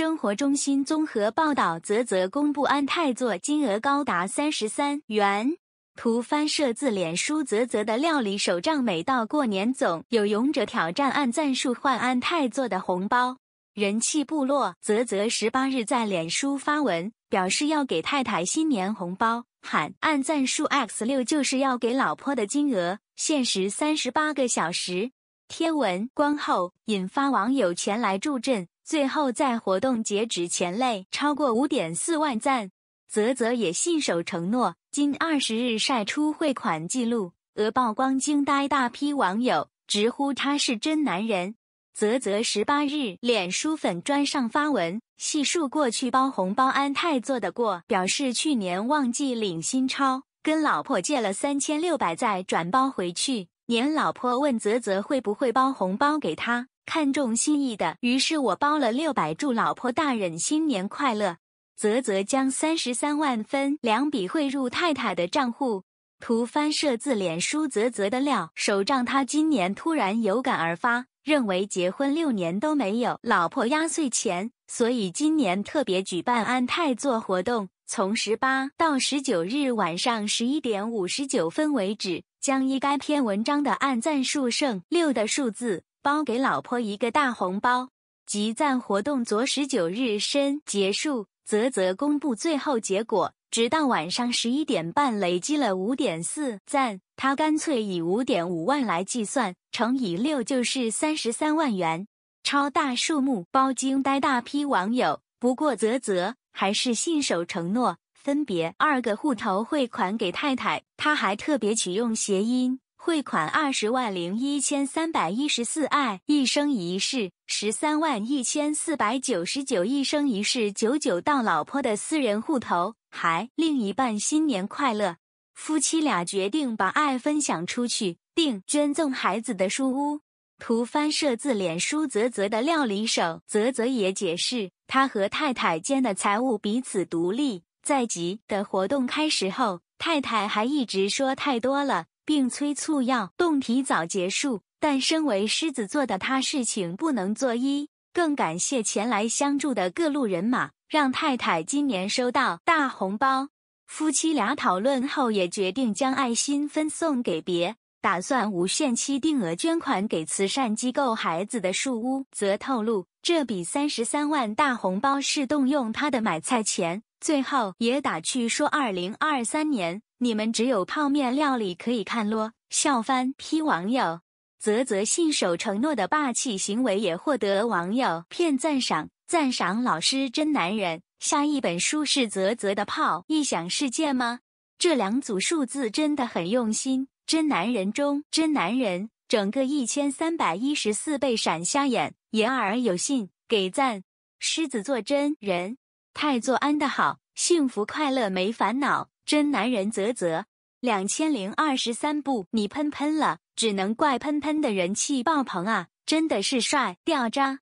生活中心综合报道：泽泽公布安泰座金额高达三十三元。图翻摄自脸书。泽泽的料理手账，每到过年总有勇者挑战按赞数换安泰座的红包。人气部落泽泽十八日在脸书发文表示要给太太新年红包，喊按赞数 x 六就是要给老婆的金额，限时三十八个小时。贴文光后引发网友前来助阵。最后在活动截止前累超过五点四万赞，泽泽也信守承诺，今二十日晒出汇款记录，俄曝光惊呆大批网友，直呼他是真男人。泽泽十八日脸书粉专上发文，细数过去包红包安泰做的过，表示去年忘记领新钞，跟老婆借了三千六百再转包回去。年老婆问泽泽会不会包红包给他。看中心意的，于是我包了六百，祝老婆大人新年快乐。啧啧，将三十三万分两笔汇入太太的账户。图翻设字脸书啧啧的料，手账他今年突然有感而发，认为结婚六年都没有老婆压岁钱，所以今年特别举办安泰做活动，从十八到十九日晚上十一点五十九分为止，将一该篇文章的按赞数剩六的数字。包给老婆一个大红包，集赞活动昨十九日深结束，泽泽公布最后结果，直到晚上十一点半，累积了五点四赞，他干脆以五点五万来计算，乘以六就是三十三万元，超大数目，包惊呆大批网友。不过泽泽还是信守承诺，分别二个户头汇款给太太，他还特别取用谐音。汇款二十万零一千三百一十四爱一生一世十三万一千四百九十九一生一世九九到老婆的私人户头，还另一半新年快乐。夫妻俩决定把爱分享出去，并捐赠孩子的书屋。图翻设自脸书，泽泽的料理手泽泽也解释，他和太太间的财务彼此独立。在集的活动开始后，太太还一直说太多了。并催促要动提早结束，但身为狮子座的他事情不能做一，更感谢前来相助的各路人马，让太太今年收到大红包。夫妻俩讨论后也决定将爱心分送给别，打算无限期定额捐款给慈善机构。孩子的树屋则透露，这笔三十三万大红包是动用他的买菜钱。最后也打趣说，二零二三年。你们只有泡面料理可以看咯！笑翻批网友，啧啧，信守承诺的霸气行为也获得网友片赞赏。赞赏老师真男人，下一本书是啧啧的泡异想世界吗？这两组数字真的很用心。真男人中真男人，整个一千三百一十四倍闪瞎眼，言而有信，给赞。狮子座真人，太座安的好，幸福快乐没烦恼。真男人，啧啧，两千零二十三部，你喷喷了，只能怪喷喷的人气爆棚啊，真的是帅掉渣。